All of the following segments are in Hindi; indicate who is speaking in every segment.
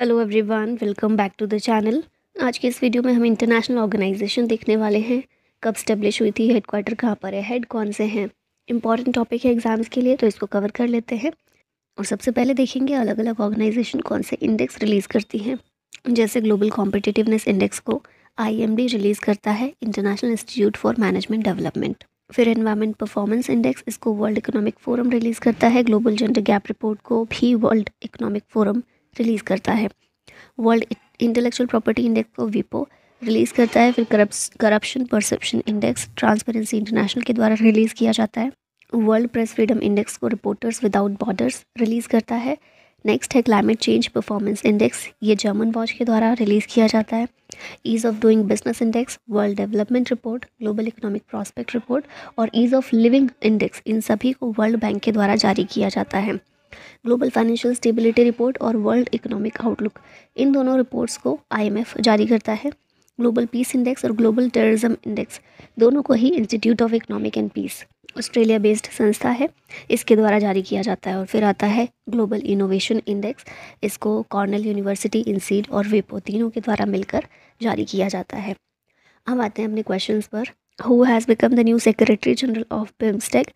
Speaker 1: Hello everyone welcome back to the channel आज के इस वीडियो में हम इंटरनेशनल ऑर्गेनाइजेशन देखने वाले हैं कब स्टेब्लिश हुई थी हेड क्वार्टर कहाँ पर है हेड कौन से हैं इंपॉर्टेंट टॉपिक है एग्ज़ाम्स के लिए तो इसको कवर कर लेते हैं और सबसे पहले देखेंगे अलग अलग ऑर्गेनाइजेशन कौन से इंडेक्स रिलीज़ करती हैं जैसे ग्लोबल कॉम्पिटिटिवनेस इंडेक्स को आई रिलीज़ करता है International Institute for Management Development फिर एनवायरमेंट परफॉर्मेंस इंडेक्स इसको वर्ल्ड इकोनॉमिक फोरम रिलीज़ करता है ग्लोबल जेंडर गैप रिपोर्ट को भी वर्ल्ड इकोनॉमिक फोरम रिलीज़ करता है वर्ल्ड इंटेलेक्चुअल प्रॉपर्टी इंडेक्स को वीपो रिलीज़ करता है फिर Corruption Perception Index Transparency International के द्वारा रिलीज़ किया जाता है वर्ल्ड प्रेस फ्रीडम इंडेक्स को रिपोर्टर्स विदाउट बॉर्डर्स रिलीज़ करता है नेक्स्ट है क्लाइमेट चेंज परफॉर्मेंस इंडेक्स ये जर्मन वॉच के द्वारा रिलीज़ किया जाता है Ease of Doing Business Index World Development Report Global Economic Prospect report और ईज़ ऑफ लिविंग इंडेक्स इन सभी को वर्ल्ड बैंक के द्वारा जारी किया जाता है ग्लोबल फाइनेंशियल स्टेबिलिटी रिपोर्ट और वर्ल्ड इकोनॉमिक आउटलुक इन दोनों रिपोर्ट्स को आईएमएफ जारी करता है ग्लोबल पीस इंडेक्स और ग्लोबल टेररिज्म इंडेक्स दोनों को ही Institute of Economics and Peace Australia based संस्था है इसके द्वारा जारी किया जाता है और फिर आता है ग्लोबल इनोवेशन इंडेक्स इसको कॉर्नल यूनिवर्सिटी इंसीड और वेपो तीनों के द्वारा मिलकर जारी किया जाता है हम आते हैं अपने क्वेश्चंस पर who has become the new secretary general of BIMSTEC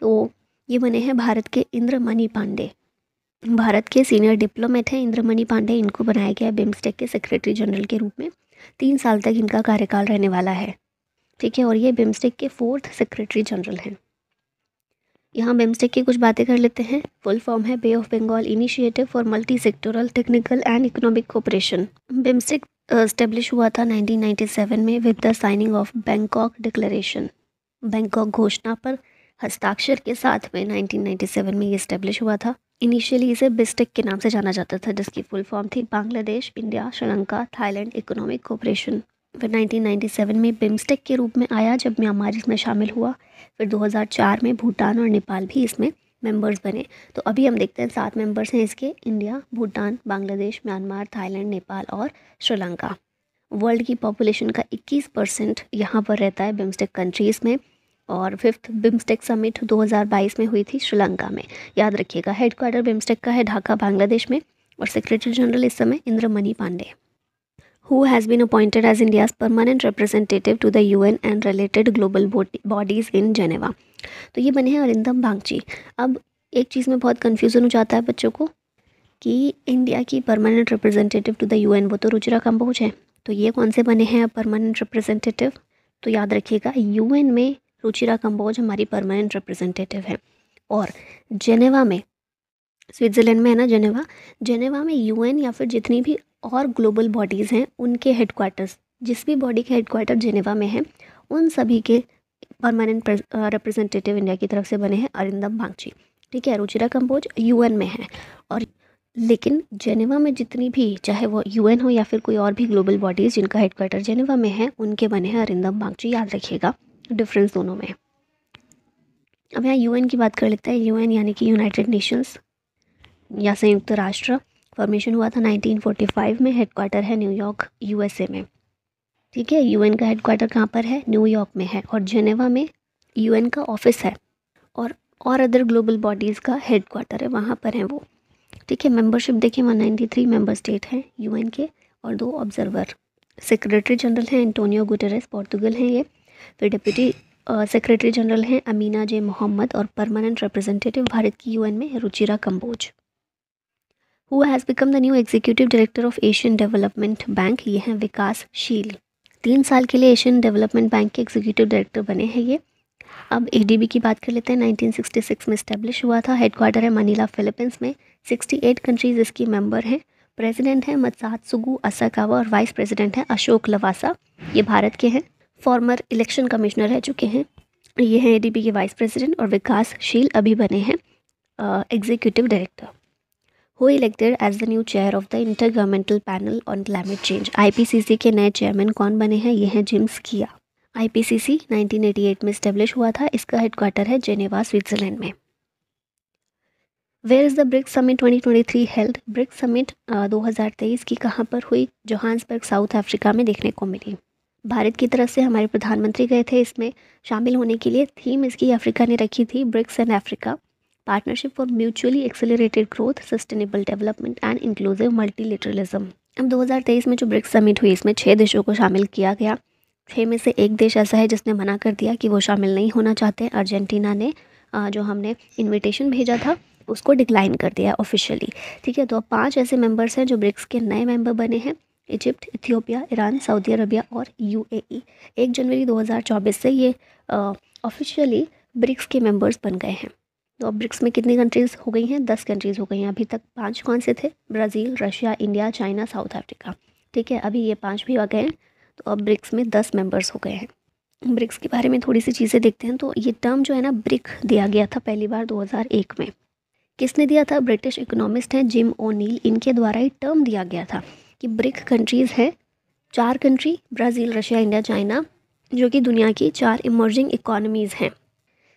Speaker 1: तो ये बने हैं भारत के इंद्रमणि पांडे भारत के सीनियर डिप्लोमेट हैं इंद्रमणि पांडे इनको बनाया गया बिम्स्टेक के सेक्रेटरी जनरल के रूप में तीन साल तक इनका कार्यकाल रहने वाला है ठीक है और ये बिम्स्टेक के फोर्थ सेक्रेटरी जनरल हैं यहाँ बिम्स्टेक की कुछ बातें कर लेते हैं फुल फॉर्म है Bay of Bengal Initiative for Multi Sectoral Technical and Economic Cooperation BIMSTEC establish हुआ था 1997 में with the signing of Bangkok Declaration Bangkok घोषणा पर हस्ताक्षर के साथ में 1997 में ये इस्टेब्लिश हुआ था इनिशियली इसे बिस्टेक के नाम से जाना जाता था जिसकी फुल फॉर्म थी Bangladesh India Sri Lanka Thailand Economic Cooperation फिर 1997 में बिम्स्टेक के रूप में आया जब म्यांमार इसमें शामिल हुआ फिर 2004 में भूटान और नेपाल भी इसमें मेंबर्स बने तो अभी हम देखते हैं सात मेंबर्स हैं इसके India Bhutan Bangladesh Myanmar Thailand Nepal और श्रीलंका वर्ल्ड की पॉपुलेशन का 21 परसेंट यहाँ पर रहता है बिम्स्टेक कंट्रीज़ में और फिफ्थ बिम्स्टेक समिट 2022 में हुई थी श्रीलंका में याद रखिएगा हेडक्वार्टर बिम्स्टेक का है ढाका बांग्लादेश में और सेक्रेटरी जनरल इस समय Indramani Pandey has has appointed as as permanent representative to the U N and related global bodies in Geneva तो ये बने हैं अरिंदम भांगची अब एक चीज़ में बहुत कन्फ्यूज़न हो जाता है बच्चों को कि इंडिया की permanent representative to the UN वो तो रुचिरा कम्बोज है तो ये कौन से बने हैं अब परमानेंट रिप्रेजेंटेटिव तो याद रखिएगा यूएन में रुचिरा कंबोज हमारी परमानेंट रिप्रेजेंटेटिव है और जेनेवा में स्विट्ज़रलैंड में है ना जेनेवा जेनेवा में यूएन या फिर जितनी भी और ग्लोबल बॉडीज़ हैं उनके हेडक्वार्टर्स जिस भी बॉडी के हेडक्वार्टर जेनेवा में हैं उन सभी के परमानेंट रिप्रेजेंटेटिव इंडिया की तरफ से बने हैं अरिंदम बागची ठीक है रुचिरा कंबोज यूएन में है और लेकिन जेनेवा में जितनी भी चाहे वो यूएन हो या फिर कोई और भी ग्लोबल बॉडीज़ जिनका हेडक्वार्टर जेनेवा में है उनके बने हैं अरिंदम बागची याद रखिएगा डिफरेंस दोनों में अब यहाँ यूएन की बात कर लेते हैं यूएन यानी कि यूनाइटेड नेशंस या संयुक्त राष्ट्र फॉर्मेशन हुआ था 1945 में हेडक्वार्टर है न्यूयॉर्क यूएसए में ठीक है यूएन का हेडक्वार्टर कहाँ पर है न्यूयॉर्क में है और जेनेवा में यूएन का ऑफिस है और और अदर ग्लोबल बॉडीज़ का हेडक्वार्टर है वहाँ पर है वो ठीक है मेंबरशिप देखिए one ninety three member state हैं यूएन के और दो ऑब्जर्वर सेक्रेटरी जनरल हैं एंटोनियो गुटेरेस पोर्तुगल हैं ये फिर तो डिप्टी सेक्रेटरी जनरल हैं अमीना जे मोहम्मद और परमानेंट रिप्रेजेंटेटिव भारत की यूएन में Ruchira Kamboj who has become the new executive director of Asian Development Bank ये हैं विकासशील तीन साल के लिए एशियन डेवलपमेंट बैंक के एग्जीक्यूटिव डायरेक्टर बने हैं ये अब ए की बात कर लेते हैं 1966 में स्टैब्लिश हुआ था हेडक्वार्टर है मनीला फिलीपींस में 68 कंट्रीज इसकी मेंबर हैं प्रेसिडेंट हैं मत्सात सुगु असाकावा और वाइस प्रेसिडेंट हैं अशोक लवासा ये भारत के हैं फॉर्मर इलेक्शन कमिश्नर रह चुके हैं ये हैं एडीबी के वाइस प्रेसिडेंट और विकासशील अभी बने हैं executive director who elected as the new chair of the intergovernmental panel on climate change IPCC के नए चेयरमैन कौन बने हैं ये हैं जिम्स किया आईपीसीसी 1988 में स्टेब्लिश हुआ था इसका हेडक्वार्टर है जेनेवा स्विट्जरलैंड में where is the BRICS summit 2023 held BRICS summit दो की कहाँ पर हुई जोहान्सबर्ग साउथ अफ्रीका में देखने को मिली भारत की तरफ से हमारे प्रधानमंत्री गए थे इसमें शामिल होने के लिए थीम इसकी अफ्रीका ने रखी थी BRICS and Africa partnership for mutually accelerated growth sustainable development and inclusive multilateralism अब 2023 में जो ब्रिक्स समिट हुई इसमें छः देशों को शामिल किया गया छः में से एक देश ऐसा है जिसने मना कर दिया कि वो शामिल नहीं होना चाहते अर्जेंटीना ने जो हमने इन्विटेशन भेजा था उसको डिक्लाइन कर दिया ऑफिशियली ठीक है तो अब पाँच ऐसे मेंबर्स हैं जो ब्रिक्स के नए मेंबर बने हैं Egypt Ethiopia Iran Saudi Arabia और यूएई एक जनवरी 2024 से ये ऑफिशियली ब्रिक्स के मेंबर्स बन गए हैं तो अब ब्रिक्स में कितनी कंट्रीज़ हो गई हैं दस कंट्रीज़ हो गई हैं अभी तक पांच कौन से थे Brazil Russia India China South Africa ठीक है अभी ये पांच भी आ गए हैं तो अब ब्रिक्स में दस मेंबर्स हो गए हैं ब्रिक्स के बारे में थोड़ी सी चीज़ें देखते हैं तो ये टर्म जो है ना ब्रिक दिया गया था पहली बार दो में किसने दिया था ब्रिटिश इकोनॉमिस्ट हैं जिम ओ नील इनके द्वारा ही टर्म दिया गया था कि ब्रिक कंट्रीज़ हैं चार country Brazil Russia India China जो कि दुनिया की चार इमर्जिंग इकोनॉमीज़ हैं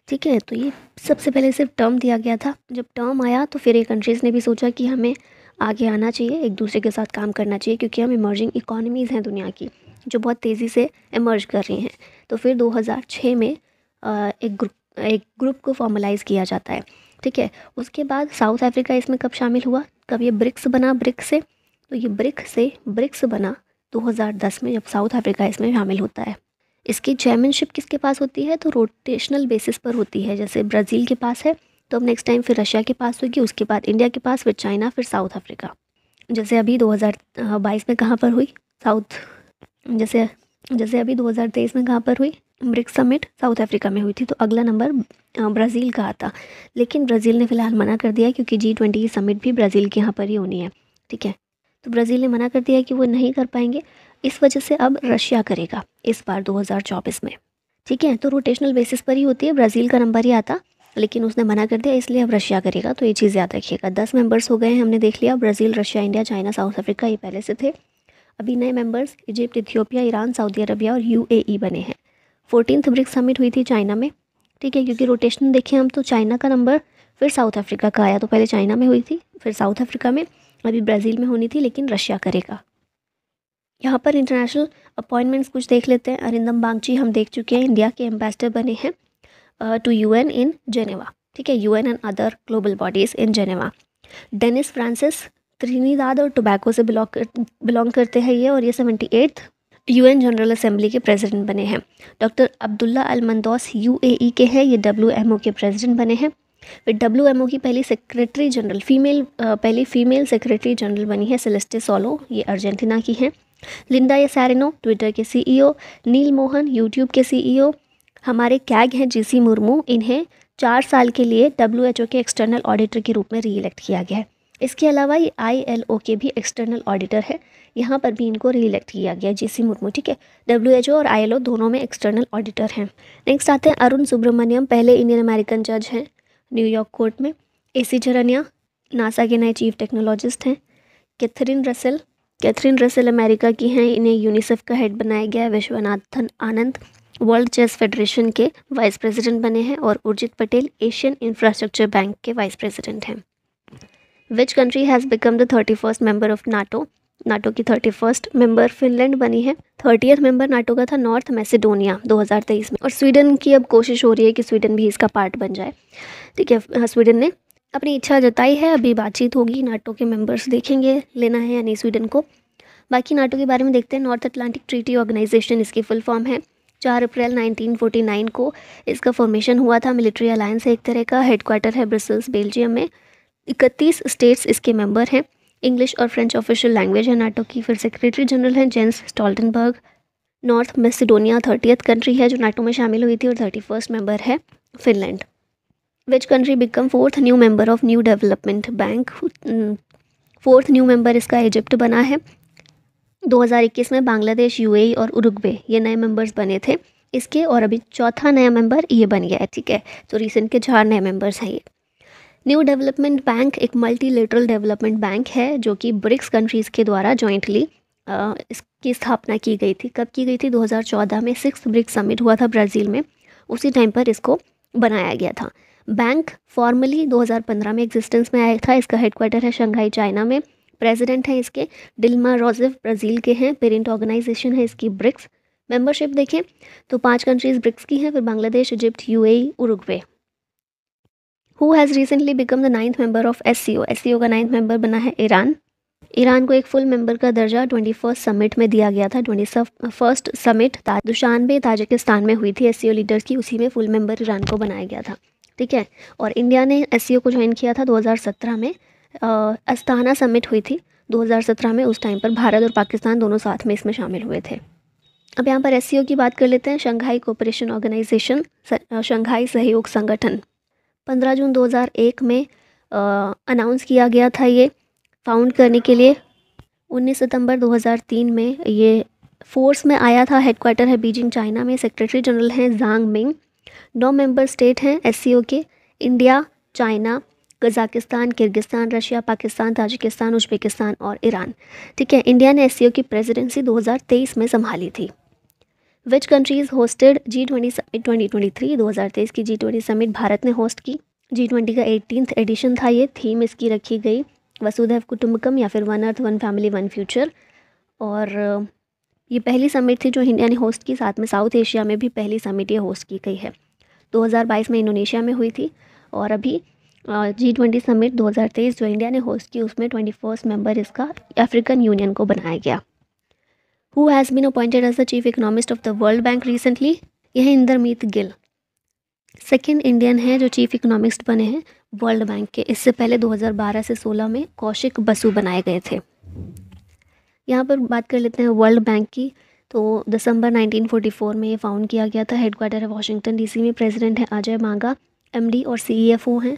Speaker 1: ठीक है तो ये सबसे पहले सिर्फ टर्म दिया गया था जब टर्म आया तो फिर ये कंट्रीज़ ने भी सोचा कि हमें आगे आना चाहिए एक दूसरे के साथ काम करना चाहिए क्योंकि हम इमर्जिंग इकोनॉमीज़ हैं दुनिया की जो बहुत तेज़ी से इमर्ज कर रही हैं तो फिर 2006 में एक ग्रुप एक ग्रुप को फॉर्मलाइज़ किया जाता है ठीक है उसके बाद साउथ अफ्रीका इसमें कब शामिल हुआ कब ये ब्रिक्स बना ब्रिक्स से तो ये ब्रिक्स से ब्रिक्स बना 2010 में जब साउथ अफ्रीका इसमें शामिल होता है इसकी चेयरमैनशिप किसके पास होती है तो रोटेशनल बेसिस पर होती है जैसे ब्राज़ील के पास है तो अब नेक्स्ट टाइम फिर रशिया के पास होगी उसके बाद इंडिया के पास फिर चाइना फिर साउथ अफ्रीका जैसे अभी 2022 में कहाँ पर हुई साउथ जैसे जैसे अभी 2023 में कहाँ पर हुई ब्रिक्स समिट साउथ अफ्रीका में हुई थी तो अगला नंबर ब्राज़ील का आता लेकिन ब्राज़ील ने फ़िलहाल मना कर दिया क्योंकि जी ट्वेंटी की समिट भी ब्राज़ील के यहाँ पर ही होनी है ठीक है तो ब्राज़ील ने मना कर दिया कि वो नहीं कर पाएंगे इस वजह से अब रशिया करेगा इस बार दो में ठीक है तो रोटेशनल बेसिस पर ही होती है ब्राज़ील का नंबर ही आता लेकिन उसने मना कर दिया इसलिए अब रशिया करेगा तो ये चीज़ याद रखिएगा दस मेंबर्स हो गए हैं हमने देख लिया Brazil Russia India China South Africa ये पहले से थे अभी नए members Egypt Ethiopia Iran Saudi Arabia और यू बने हैं फोर्टीनथ ब्रिक्स समिट हुई थी चाइना में ठीक है क्योंकि रोटेशन देखें हम तो चाइना का नंबर फिर साउथ अफ्रीका का आया तो पहले चाइना में हुई थी फिर साउथ अफ्रीका में अभी ब्राज़ील में होनी थी लेकिन रशिया करेगा यहाँ पर इंटरनेशनल अपॉइंटमेंट्स कुछ देख लेते हैं अरिंदम बागची हम देख चुके हैं इंडिया के एम्बेसडर बने हैं to U N in Geneva ठीक है U N and other global bodies in Geneva Dennis Francis Trinidad और टोबैको से बिलोंग कर, बिलोंग करते हैं ये और ये seventy eighth U N General Assembly के प्रेसिडेंट बने हैं doctor Abdulla Almandous U A E के हैं ये डब्ल्यू एम ओ के प्रेसिडेंट बने हैं वे डब्ल्यू एम ओ की पहली सेक्रेटरी जनरल फीमेल पहली फीमेल सेक्रेटरी जनरल बनी है सेलेस्टे सोलो ये अर्जेंटीना की हैं लिंडा सैरिनो ट्विटर के सीईओ नील मोहन यूट्यूब के सीईओ e हमारे कैग हैं जीसी मुर्मू इन्हें चार साल के लिए डब्ल्यू एच ओ के एक्सटर्नल ऑडिटर के रूप में री इलेक्ट किया गया है इसके अलावा ये आई एल ओ के भी एक्सटर्नल ऑडिटर है यहाँ पर भी इनको री इलेक्ट किया गया जी सी मुर्मू ठीक है डब्ल्यू एच ओ और आई एल ओ दोनों में एक्सटर्नल ऑडिटर हैं नेक्स्ट आते हैं अरुण सुब्रमण्यम पहले इंडियन अमेरिकन जज हैं न्यूयॉर्क कोर्ट में ए सी झरनिया नासा के नए चीफ टेक्नोलॉजिस्ट हैं Catherine Russell Catherine Russell America की हैं इन्हें यूनिसेफ का हेड बनाया गया है Viswanathan Anand World Chess Federation के वाइस प्रेसिडेंट बने हैं और Urjit Patel Asian Infrastructure Bank के वाइस प्रेसिडेंट हैं which country has become the thirty first member of NATO NATO की थर्टी फर्स्ट मेंबर फिनलैंड बनी है थर्टियथ मेंबर नाटो का था नॉर्थ मैसेडोनिया 2023 में और स्वीडन की अब कोशिश हो रही है कि स्वीडन भी इसका पार्ट बन जाए ठीक है स्वीडन हाँ, ने अपनी इच्छा जताई है अभी बातचीत होगी नाटो के मेंबर्स देखेंगे लेना है यानी स्वीडन को बाकी नाटो के बारे में देखते हैं नॉर्थ अटलांटिक ट्रीटी ऑर्गेनाइजेशन इसकी फुल फॉर्म है चार अप्रैल 1949 को इसका फॉर्मेशन हुआ था मिलिट्री अलायंस है एक तरह का हेडक्वार्टर है ब्रसल्स बेल्जियम में 31 स्टेट्स इसके मेंबर हैं इंग्लिश और फ्रेंच ऑफिशियल लैंग्वेज है नाटो की फिर सेक्रेटरी जनरल हैं Jens Stoltenberg North Macedonia thirtieth country है जो नाटो में शामिल हुई थी और थर्टी फर्स्ट मेम्बर है Finland which country become fourth new member of New Development Bank fourth new member इसका इजिप्ट बना है 2021 में बांग्लादेश यूएई e और उरुग्वे ये नए मेंबर्स बने थे इसके और अभी चौथा नया मेंबर ये बन गया है ठीक है तो रिसेंट के चार नए मेंबर्स हैं ये न्यू डेवलपमेंट बैंक एक मल्टीलेटरल डेवलपमेंट बैंक है जो कि ब्रिक्स कंट्रीज़ के द्वारा जॉइंटली इसकी स्थापना की गई थी कब की गई थी 2014 में सिक्स ब्रिक्स समिट हुआ था ब्राज़ील में उसी टाइम पर इसको बनाया गया था बैंक फॉर्मली 2015 में एग्जिस्टेंस में आया था इसका हेडक्वार्टर है शंघाई चाइना में प्रेजिडेंट हैं इसके डिल्मा रोजिफ ब्राज़ील के हैं पेरेंट ऑर्गेनाइजेशन है इसकी ब्रिक्स मेंबरशिप देखें तो पाँच कंट्रीज़ ब्रिक्स की हैं फिर Bangladesh Egypt U e, Uruguay who has recently become the ninth member of S C O S C O का नाइन्थ मेंबर बना है ईरान ईरान को एक फुल मेंबर का दर्जा ट्वेंटी फर्स्ट समिट में दिया गया था ट्वेंटी फर्स्ट समिट में ताजिकिस्तान में हुई थी एस सी ओ लीडर्स की उसी में फुल मेंबर ईरान को बनाया गया था ठीक है और इंडिया ने एस सी ओ को ज्वाइन किया था दो हज़ार सत्रह में अस्ताना समिट हुई थी दो हजार सत्रह में उस टाइम पर भारत और पाकिस्तान दोनों साथ में इसमें शामिल हुए थे अब यहाँ पर एस की बात कर लेते हैं शंघाई कोऑपरेशन ऑर्गेनाइजेशन शंघाई सहयोग संगठन पंद्रह जून 2001 में अनाउंस किया गया था ये फाउंड करने के लिए 19 सितंबर 2003 में ये फोर्स में आया था हेडक्वार्टर है बीजिंग चाइना में सेक्रेटरी जनरल हैं जांग मिंग नौ मेंबर स्टेट हैं एस के India China Kazakhstan Kyrgyzstan Russia Pakistan Tajikistan Uzbekistan और ईरान ठीक है इंडिया ने एस की प्रेसिडेंसी 2023 में संभाली थी which countries hosted G twenty summit twenty twenty three दो हज़ार तेईस की जी ट्वेंटी समिट भारत ने होस्ट की जी ट्वेंटी का एटीनथ एडिशन था ये थीम इसकी रखी गई वसुधैव कुटुम्बकम या फिर one earth one family one future और ये पहली समिट थी जो इंडिया ने होस्ट की साथ में साउथ एशिया में भी पहली समिट ये होस्ट की गई है दो हज़ार बाईस में इंडोनेशिया में हुई थी और अभी जी ट्वेंटी समिट दो हज़ार तेईस जो इंडिया ने होस्ट की उसमें ट्वेंटी फर्स्ट मेम्बर इसका अफ्रीकन यूनियन को बनाया गया who has been appointed as the chief economist of the World Bank recently? यह इंदरमीत गिल सेकेंड इंडियन है जो चीफ इकोनॉमिस्ट बने हैं वर्ल्ड बैंक के इससे पहले 2012 से 16 में कौशिक बसु बनाए गए थे यहाँ पर बात कर लेते हैं वर्ल्ड बैंक की तो दिसंबर 1944 में ये फाउंड किया गया था हेड क्वार्टर है वाशिंगटन डीसी में प्रेसिडेंट है अजय मांगा एमडी और सीईएफओ e हैं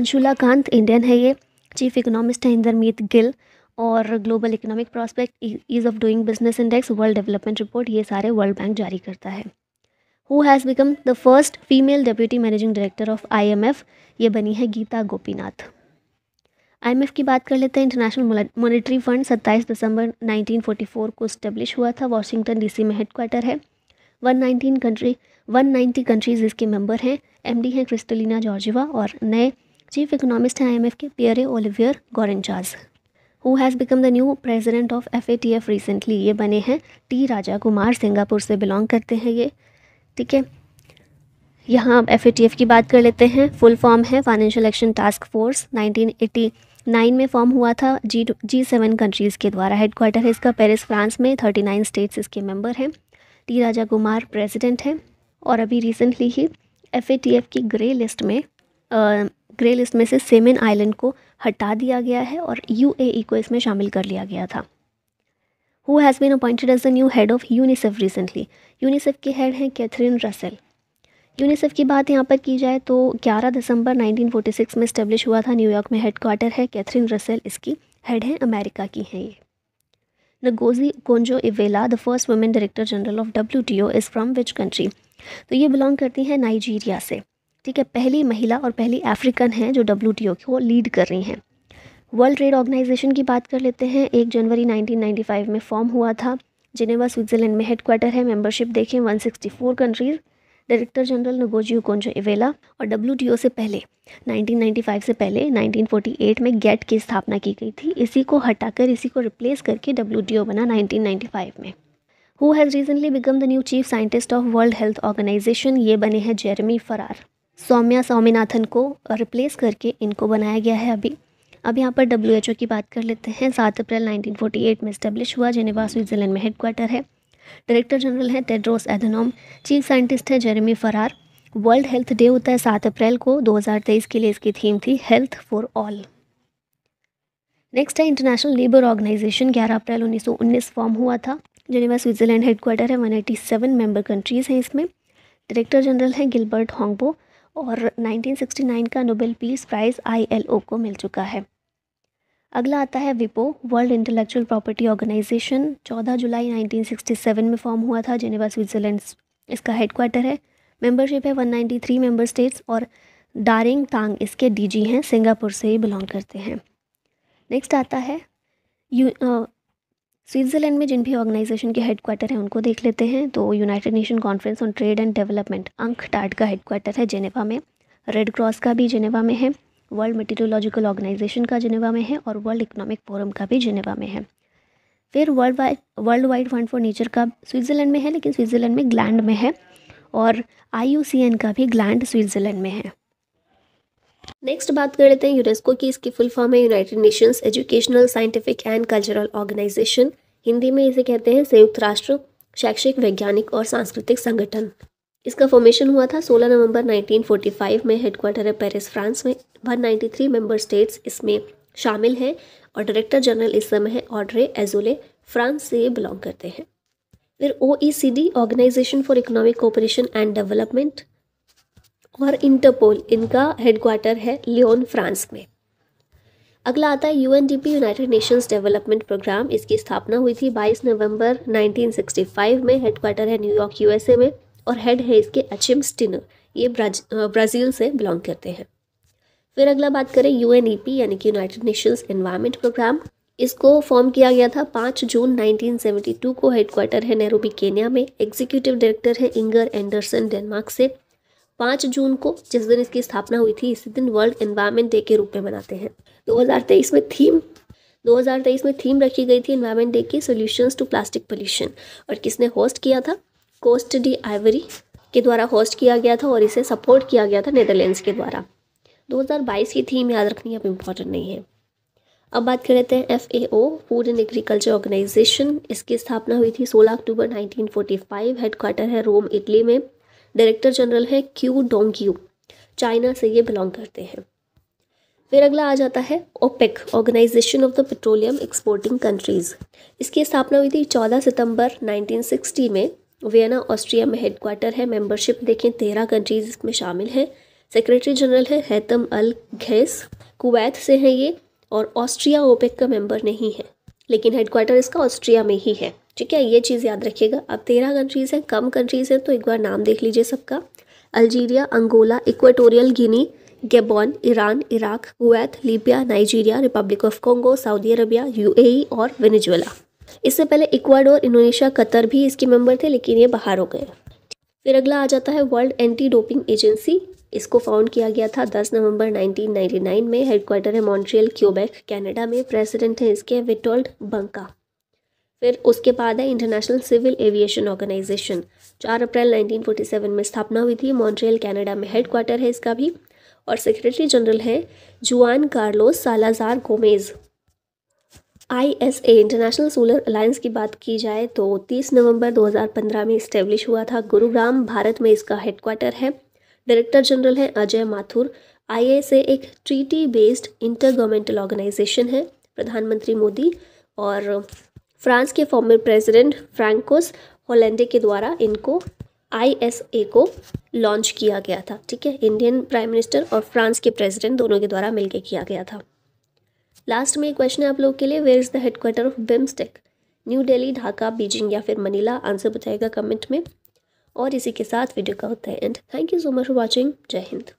Speaker 1: अंशुला कांत इंडियन है ये चीफ इकोनॉमिस्ट है इंदरमीत गिल और Global Economic Prospect Ease of Doing Business Index World Development Report ये सारे वर्ल्ड बैंक जारी करता है who has become the first female deputy managing director of IMF ये बनी है गीता गोपीनाथ आईएमएफ की बात कर लेते हैं इंटरनेशनल मॉनिटरी फंड 27 दिसंबर 1944 को स्टेब्लिश हुआ था वाशिंगटन डीसी में हेडक्वार्टर है 119 कंट्री 190 कंट्रीज़ इसके मेंबर हैं एमडी हैं क्रिस्टलिना जॉर्जिवा और नए चीफ इकोनॉमिस्ट हैं आईएमएफ के Pierre Olivier Gourinchas who has become the new president of F A T F recently ये बने हैं टी राजा कुमार सिंगापुर से बिलोंग करते हैं ये ठीक है यहाँ अब एफ ए टी एफ की बात कर लेते हैं फुल फॉर्म है Financial Action Task Force nineteen eighty nine में फॉर्म हुआ था जी जी सेवन कंट्रीज़ के द्वारा हेडक्वार्टर है इसका पेरिस फ्रांस में थर्टी नाइन स्टेट्स इसके मेम्बर हैं टी राजा कुमार प्रेजिडेंट हैं और अभी रिसेंटली ही एफ ए टी एफ की ग्रे लिस्ट में ग्रे लिस्ट में से सेमिन आइलैंड को हटा दिया गया है और यू e को इसमें शामिल कर लिया गया था who has been appointed as the new head of UNICEF recently UNICEF के हेड हैं कैथरीन रसेल यूनिसेफ की बात यहाँ पर की जाए तो 11 दिसंबर 1946 में इस्टेब्लिश हुआ था न्यूयॉर्क में हेड क्वार्टर है कैथरीन रसेल इसकी हेड हैं अमेरिका की हैं ये Ngozi Okonjo Iweala the first women director general of W T O is from which country तो ये बिलोंग करती हैं नाइजीरिया से ठीक है पहली महिला और पहली अफ्रीकन हैं जो डब्ल्यू को लीड कर रही हैं वर्ल्ड ट्रेड ऑर्गेनाइजेशन की बात कर लेते हैं एक जनवरी 1995 में फॉर्म हुआ था जिनेवा स्विट्जरलैंड में हेडक्वार्टर है मेंबरशिप देखें 164 countries director general Ngozi Okonjo Iweala और डब्ल्यू से पहले 1995 से पहले 1948 में गेट की स्थापना की गई थी इसी को हटाकर इसी को रिप्लेस करके डब्ल्यू बना नाइनटीन में who has recently become the new chief scientist of world health organization ये बने हैं जेरमी फरार सौम्या स्वामीनाथन को रिप्लेस करके इनको बनाया गया है अभी अब यहाँ पर डब्ल्यू की बात कर लेते हैं सात अप्रैल 1948 में स्टैब्लिश हुआ जिनेवा स्विट्ज़रलैंड में हेडक्वार्टर है डायरेक्टर जनरल है टेड्रोस एथनोम चीफ साइंटिस्ट है Jeremy Farrar world health day होता है सात अप्रैल को 2023 के लिए इसकी थीम थी हेल्थ फॉर ऑल नेक्स्ट है इंटरनेशनल लेबर ऑर्गेनाइजेशन ग्यारह अप्रैल उन्नीस फॉर्म हुआ था जिनेवा स्विट्ज़रलैंड हेडक्वार्टर है सेवन मेंबर कंट्रीज़ हैं इसमें डायरेक्टर जनरल हैं गिलबर्ट हॉन्गबो और 1969 का नोबेल पीस प्राइज़ आईएलओ को मिल चुका है अगला आता है विपो वर्ल्ड इंटेलेक्चुअल प्रॉपर्टी ऑर्गेनाइजेशन 14 जुलाई 1967 में फॉर्म हुआ था जिनेवा स्विट्ज़रलैंड इसका हेडक्वार्टर है मेंबरशिप है 193 मेंबर स्टेट्स और डारिंग तांग इसके डीजी हैं सिंगापुर से ही बिलोंग करते हैं नेक्स्ट आता है यू स्विट्ज़रलैंड में जिन भी ऑर्गेनाइजेशन के हेडक्वार्टर हैं उनको देख लेते हैं तो united nation conference on trade and development UNCTAD का हेडक्वार्टर है जेनेवा में रेड क्रॉस का भी जेनेवा में है वर्ल्ड मटेरियोलॉजिकल ऑर्गेनाइजेशन का जेनेवा में है और वर्ल्ड इकोनॉमिक फोरम का भी जेनेवा में है फिर world wide world wide fund for nature का स्विट्ज़रलैंड में है लेकिन स्विट्ज़रलैंड में ग्लैंड में है और आई का भी ग्लैंड स्विट्ज़रलैंड में है नेक्स्ट बात कर लेते हैं यूनेस्को की इसकी फुल फॉर्म है united nations educational scientific and cultural organization Hindi में इसे कहते हैं संयुक्त राष्ट्र शैक्षिक वैज्ञानिक और सांस्कृतिक संगठन इसका फॉर्मेशन हुआ था 16 नवंबर 1945 में हेडक्वार्टर है पेरिस फ्रांस में वन मेंबर स्टेट्स इसमें शामिल हैं और डायरेक्टर जनरल इस समय है ऑड्रे एजोले फ्रांस से बिलोंग करते हैं फिर O organization for economic cooperation and development और इंटरपोल इनका हेडक्वार्टर है लियोन फ्रांस में अगला आता है UNDP united nations development programme इसकी स्थापना हुई थी 22 नवंबर 1965 में हेडक्वार्टर है न्यूयॉर्क यूएसए में और हेड है इसके अचिम स्टिनर ये ब्राज़ील से बिलोंग करते हैं फिर अगला बात करें यू e यानी कि यूनाइटेड नेशंस इन्वायरमेंट प्रोग्राम इसको फॉर्म किया गया था पाँच जून 1972 को हेडक्वार्टर है नैरोबी केन्या में एग्जीक्यूटिव डायरेक्टर है इंगर एंडरसन डेनमार्क से पाँच जून को जिस दिन इसकी स्थापना हुई थी इसी दिन वर्ल्ड एनवायरमेंट डे के रूप में मनाते हैं 2023 में थीम 2023 में थीम रखी गई थी इन्वायरमेंट डे की सॉल्यूशंस टू प्लास्टिक पोल्यूशन और किसने होस्ट किया था कोस्ट डी आइवरी के द्वारा होस्ट किया गया था और इसे सपोर्ट किया गया था नेदरलैंड्स के द्वारा 2022 की थीम याद रखनी अब इम्पॉर्टेंट नहीं है अब बात कर लेते हैं F A O food and agriculture organization इसकी स्थापना हुई थी 16 अक्टूबर 1945 हेडक्वार्टर है रोम इटली में डायरेक्टर जनरल हैं क्यू डोंग यू चाइना से ये बिलोंग करते हैं फिर अगला आ जाता है OPEC organization of the petroleum exporting countries इसकी स्थापना हुई थी 14 सितंबर 1960 में वियना ऑस्ट्रिया में हेडक्वार्टर है मेंबरशिप देखें तेरह कंट्रीज़ इसमें शामिल हैं सेक्रेटरी जनरल है हैतम अल घेस कुवैत से हैं ये और ऑस्ट्रिया ओपेक का मेंबर नहीं है लेकिन हेडक्वार्टर इसका ऑस्ट्रिया में ही है ठीक है ये चीज़ याद रखिएगा अब तेरह कंट्रीज़ हैं कम कंट्रीज़ हैं तो एक बार नाम देख लीजिए सबका Algeria Angola Equatorial Guinea Gabon Iran Iraq Kuwait Libya Nigeria republic of Congo Saudi Arabia UAE और वेनेजुएला इससे पहले इक्वाडोर इंडोनेशिया कतर भी इसके मेंबर थे लेकिन ये बाहर हो गए फिर अगला आ जाता है वर्ल्ड एंटी डोपिंग एजेंसी इसको फाउंड किया गया था 10 नवंबर 1999 में हेडक्वार्टर है मॉन्ट्रियल क्यूबेक कनाडा में प्रेसिडेंट हैं इसके विटोल्ड बंका फिर उसके बाद है इंटरनेशनल सिविल एविएशन ऑर्गेनाइजेशन चार अप्रैल 1947 में स्थापना हुई थी मॉन्ट्रियल कनाडा में हेड क्वार्टर है इसका भी और सेक्रेटरी जनरल है Juan Carlos Salazar Gomez I S A international solar alliance की बात की जाए तो 30 नवंबर 2015 में इस्टेब्लिश हुआ था गुरुग्राम भारत में इसका हेडक्वार्टर है डायरेक्टर जनरल है Ajay Mathur I S A एक treaty based intergovernmental organization है प्रधानमंत्री मोदी और फ्रांस के फॉर्मर प्रेसिडेंट फ्रैंकोस होलैंडे के द्वारा इनको आईएसए को लॉन्च किया गया था ठीक है इंडियन प्राइम मिनिस्टर और फ्रांस के प्रेसिडेंट दोनों के द्वारा मिलकर किया गया था लास्ट में एक क्वेश्चन है आप लोग के लिए where is the headquarter of BIMSTEC new Delhi Dhaka Beijing या फिर मनीला आंसर बताएगा कमेंट में और इसी के साथ वीडियो का होता है and thank you so much for watching जय हिंद